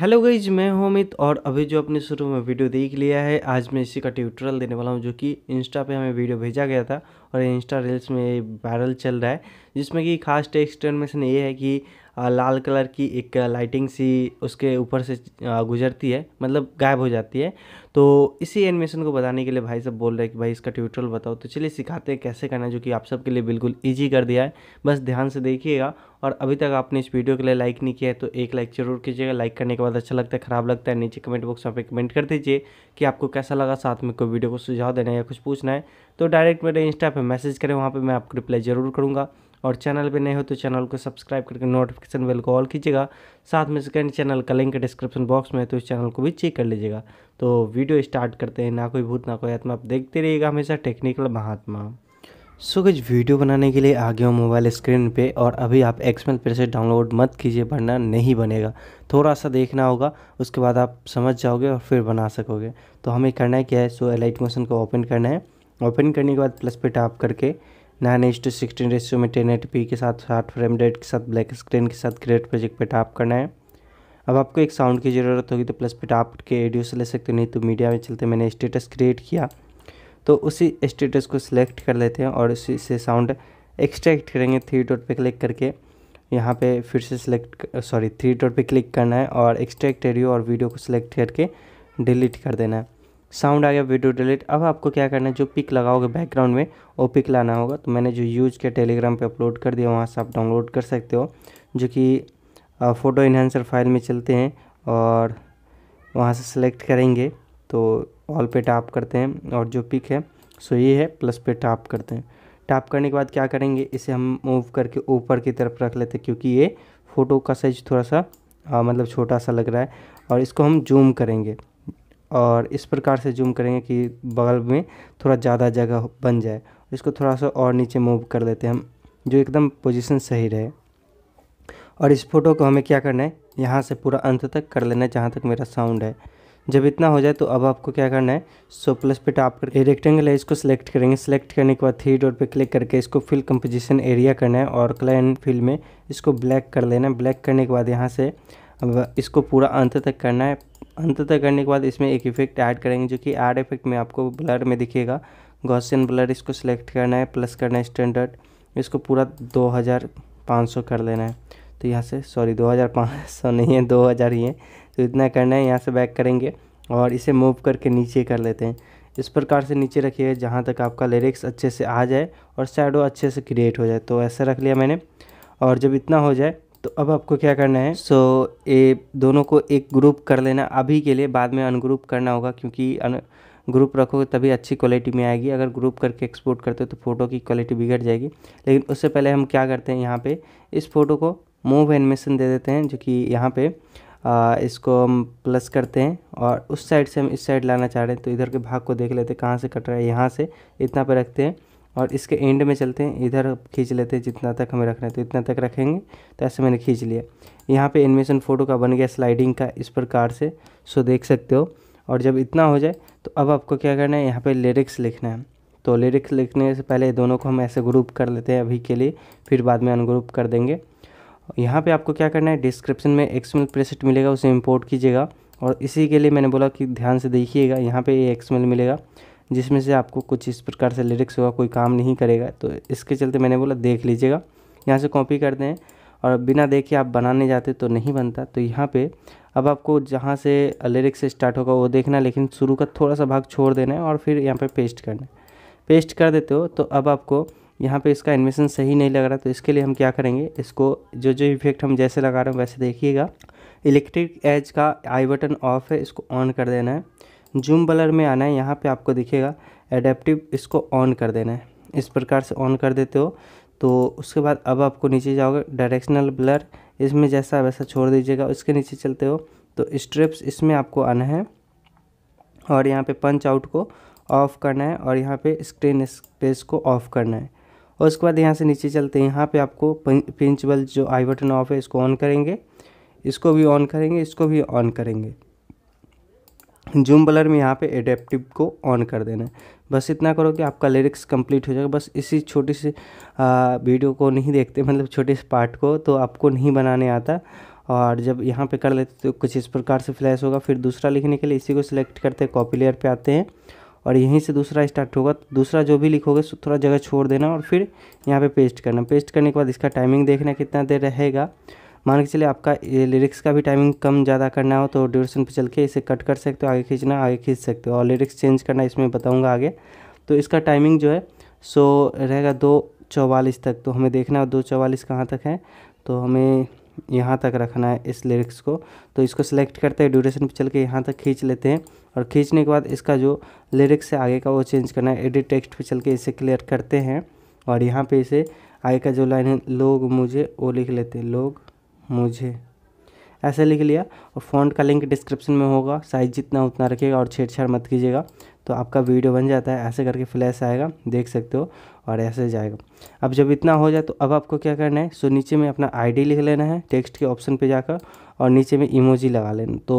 hello guys मैं हूं अमित और अभी जो अपने शुरू में वीडियो देख लिया है आज मैं इसी का ट्यूटोरियल देने वाला हूं जो कि इंस्टा पे हमें वीडियो भेजा गया था और इंस्टा रील्स में वायरल चल रहा है जिसमें कि खास टेक्स्ट एनिमेशन ये है कि लाल कलर की एक लाइटिंग सी उसके ऊपर से गुजरती है मतलब गायब हो जाती है तो इसी एनिमेशन को बताने के लिए भाई सब बोल रहे हैं कि भाई इसका ट्यूटोरियल बताओ तो चलिए सिखाते हैं कैसे करना है जो कि आप सबके लिए बिल्कुल ईजी कर दिया है बस ध्यान से देखिएगा और अभी तक आपने इस वीडियो के लिए लाइक नहीं किया है तो एक लाइक जरूर कीजिएगा लाइक करने के बाद अच्छा लगता है खराब लगता है नीचे कमेंट बॉक्स में कमेंट कर दीजिए कि आपको कैसा लगा साथ में कोई वीडियो को सुझाव देना है या कुछ पूछना है तो डायरेक्ट मेरे इंस्टा पे मैसेज करें वहाँ पे मैं आपको रिप्लाई ज़रूर करूँगा और चैनल पे नए हो तो चैनल को सब्सक्राइब करके नोटिफिकेशन बेल को ऑल कीजिएगा साथ में सेकेंड चैनल का लिंक डिस्क्रिप्शन बॉक्स में है तो इस चैनल को भी चेक कर लीजिएगा तो वीडियो स्टार्ट करते हैं ना कोई भूत ना कोई आत्मा आप देखते रहिएगा हमेशा टेक्निकल महात्मा सो कुछ वीडियो बनाने के लिए आ गया मोबाइल स्क्रीन पे और अभी आप एक्समेल फिर से डाउनलोड मत कीजिए वरना नहीं बनेगा थोड़ा सा देखना होगा उसके बाद आप समझ जाओगे और फिर बना सकोगे तो हमें करना है क्या है सो एलाइट मोशन को ओपन करना है ओपन करने के बाद प्लस पे टैप करके nine H two sixteen ratio में टेन एट पी के साथ साठ फ्रेम रेट के साथ ब्लैक स्क्रीन के साथ क्रिएट प्रोजेक्ट पे टैप करना है अब आपको एक साउंड की ज़रूरत होगी तो प्लस पे टैप करके एडियो से ले सकते नहीं तो मीडिया में चलते मैंने स्टेटस क्रिएट किया तो उसी स्टेटस को सिलेक्ट कर लेते हैं और उसी से साउंड एक्सट्रैक्ट करेंगे थ्री डॉट पर क्लिक करके यहाँ पे फिर से सिलेक्ट सॉरी थ्री डॉट पे क्लिक करना है और एक्सट्रैक्ट एडियो और वीडियो को सिलेक्ट करके डिलीट कर देना है साउंड आ गया वीडियो डिलीट अब आपको क्या करना है जो पिक लगाओगे बैकग्राउंड में वो पिक लाना होगा तो मैंने जो यूज किया टेलीग्राम पे अपलोड कर दिया वहाँ से आप डाउनलोड कर सकते हो जो कि फ़ोटो इन्हेंसर फाइल में चलते हैं और वहाँ से सेलेक्ट करेंगे तो ऑल पे टाप करते हैं और जो पिक है सो ये है प्लस पे टाप करते हैं टाप करने के बाद क्या करेंगे इसे हम मूव करके ऊपर की तरफ रख लेते हैं क्योंकि ये फ़ोटो का साइज थोड़ा सा आ, मतलब छोटा सा लग रहा है और इसको हम जूम करेंगे और इस प्रकार से जूम करेंगे कि बगल में थोड़ा ज़्यादा जगह बन जाए इसको थोड़ा सा और नीचे मूव कर लेते हैं हम जो एकदम पोजीशन सही रहे और इस फोटो को हमें क्या करना है यहाँ से पूरा अंत तक कर लेना है जहाँ तक मेरा साउंड है जब इतना हो जाए तो अब आपको क्या करना है सो प्लस पे टाप कर रेक्टेंगल है इसको सिलेक्ट करेंगे सिलेक्ट करने के बाद थ्री डॉट पे क्लिक करके इसको फिल कंपोजिशन एरिया करना है और क्लाइन फील्ड में इसको ब्लैक कर लेना है ब्लैक करने के बाद यहाँ से अब इसको पूरा अंत तक करना है अंत तक करने के बाद इसमें एक इफेक्ट ऐड करेंगे जो कि ऐड इफेक्ट में आपको ब्लड में दिखेगा गॉसियन ब्लड इसको सिलेक्ट करना है प्लस करना है स्टैंडर्ड इसको पूरा 2500 कर लेना है तो यहाँ से सॉरी 2500 नहीं है 2000 ही है तो इतना करना है यहाँ से बैक करेंगे और इसे मूव करके नीचे कर लेते हैं इस प्रकार से नीचे रखिएगा जहाँ तक आपका लिरिक्स अच्छे से आ जाए और शेडो अच्छे से क्रिएट हो जाए तो ऐसा रख लिया मैंने और जब इतना हो जाए तो अब आपको क्या करना है सो so, ये दोनों को एक ग्रुप कर लेना अभी के लिए बाद में अनग्रुप करना होगा क्योंकि अन ग्रुप रखोगे तभी अच्छी क्वालिटी में आएगी अगर ग्रुप करके एक्सपोर्ट करते हो तो फ़ोटो की क्वालिटी बिगड़ जाएगी लेकिन उससे पहले हम क्या करते हैं यहाँ पे इस फ़ोटो को मूव एनिमेशन दे देते हैं जो कि यहाँ पे आ, इसको हम प्लस करते हैं और उस साइड से हम इस साइड लाना चाह रहे हैं तो इधर के भाग को देख लेते हैं कहाँ से कट रहा है यहाँ से इतना पर रखते हैं और इसके एंड में चलते हैं इधर खींच लेते हैं जितना तक हमें रखना है तो इतना तक रखेंगे तो ऐसे मैंने खींच लिया यहाँ पे एनिमेशन फ़ोटो का बन गया स्लाइडिंग का इस प्रकार से सो देख सकते हो और जब इतना हो जाए तो अब आपको क्या करना है यहाँ पे लिरिक्स लिखना है तो लिरिक्स लिखने से पहले दोनों को हम ऐसे ग्रुप कर लेते हैं अभी के लिए फिर बाद में अनग्रुप कर देंगे यहाँ पर आपको क्या करना है डिस्क्रिप्शन में एक्सएमएल प्रेसिट मिलेगा उसे इम्पोर्ट कीजिएगा और इसी के लिए मैंने बोला कि ध्यान से देखिएगा यहाँ पर ये एक्सएमएल मिलेगा जिसमें से आपको कुछ इस प्रकार से लिरिक्स होगा कोई काम नहीं करेगा तो इसके चलते मैंने बोला देख लीजिएगा यहाँ से कॉपी कर दें और बिना देखे आप बनाने जाते तो नहीं बनता तो यहाँ पे अब आपको जहाँ से लिरिक्स स्टार्ट होगा वो देखना लेकिन शुरू का थोड़ा सा भाग छोड़ देना है और फिर यहाँ पे पेस्ट करना है पेस्ट कर देते हो तो अब आपको यहाँ पे इसका एनिमेशन सही नहीं लग रहा तो इसके लिए हम क्या करेंगे इसको जो जो इफेक्ट हम जैसे लगा रहे हैं वैसे देखिएगा इलेक्ट्रिक एज का आई बटन ऑफ है इसको ऑन कर देना है जूम बलर में आना है यहाँ पे आपको दिखेगा एडेप्टिव इसको ऑन कर देना है इस प्रकार से ऑन कर देते हो तो उसके बाद अब आपको नीचे जाओगे डायरेक्शनल ब्लर इसमें जैसा वैसा छोड़ दीजिएगा उसके नीचे चलते हो तो स्ट्रिप्स इसमें आपको आना है और यहाँ पे पंच आउट को ऑफ़ करना है और यहाँ पे स्क्रीन स्पेस को ऑफ़ करना है और उसके बाद यहाँ से नीचे चलते हैं यहाँ पे आपको पिंच बल जो आई बटन ऑफ है इसको ऑन करेंगे इसको भी ऑन करेंगे इसको भी ऑन करेंगे जूम बलर में यहाँ पे एडेप्टिव को ऑन कर देना है बस इतना करो कि आपका लिरिक्स कंप्लीट हो जाएगा बस इसी छोटी सी वीडियो को नहीं देखते मतलब छोटे से पार्ट को तो आपको नहीं बनाने आता और जब यहाँ पे कर लेते तो कुछ इस प्रकार से फ्लैश होगा फिर दूसरा लिखने के लिए इसी को सिलेक्ट करते हैं कॉपी लेयर पर आते हैं और यहीं से दूसरा स्टार्ट होगा तो दूसरा जो भी लिखोगे थोड़ा जगह छोड़ देना और फिर यहाँ पे पेस्ट करना पेस्ट करने के बाद इसका टाइमिंग देखना कितना देर रहेगा मान के चलिए आपका लिरिक्स का भी टाइमिंग कम ज़्यादा करना हो तो ड्यूरेशन पे चल के इसे कट कर सकते हो आगे खींचना आगे खींच सकते हो और लिरिक्स चेंज करना इसमें बताऊँगा आगे तो इसका टाइमिंग जो है सो रहेगा दो चौवालीस तक तो हमें देखना है दो चौवालीस कहाँ तक है तो हमें यहाँ तक रखना है इस लिरिक्स को तो इसको सिलेक्ट करते हैं ड्यूरेशन पे चल के यहाँ तक खींच लेते हैं और खींचने के बाद इसका जो लिरिक्स है आगे का वो चेंज करना है एडिट टेक्स्ट पे चल के इसे क्लियर करते हैं और यहाँ पे इसे आगे का जो लाइन है लोग मुझे वो लिख लेते हैं लोग मुझे ऐसे लिख लिया और फॉन्ट का लिंक डिस्क्रिप्शन में होगा साइज़ जितना उतना रखिएगा और छेड़छाड़ मत कीजिएगा तो आपका वीडियो बन जाता है ऐसे करके फ्लैश आएगा देख सकते हो और ऐसे जाएगा अब जब इतना हो जाए तो अब आपको क्या करना है सो नीचे में अपना आईडी लिख लेना है टेक्स्ट के ऑप्शन पे जाकर और नीचे में इमोजी लगा लेना तो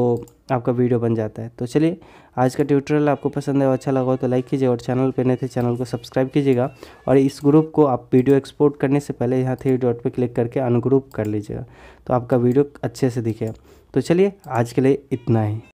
आपका वीडियो बन जाता है तो चलिए आज का ट्यूटोरियल आपको पसंद और अच्छा लगा हो तो लाइक कीजिए और चैनल पर नए थे चैनल को सब्सक्राइब कीजिएगा और इस ग्रुप को आप वीडियो एक्सपोर्ट करने से पहले यहाँ थ्री डॉट पर क्लिक करके अनग्रुप कर लीजिएगा तो आपका वीडियो अच्छे से दिखेगा तो चलिए आज के लिए इतना ही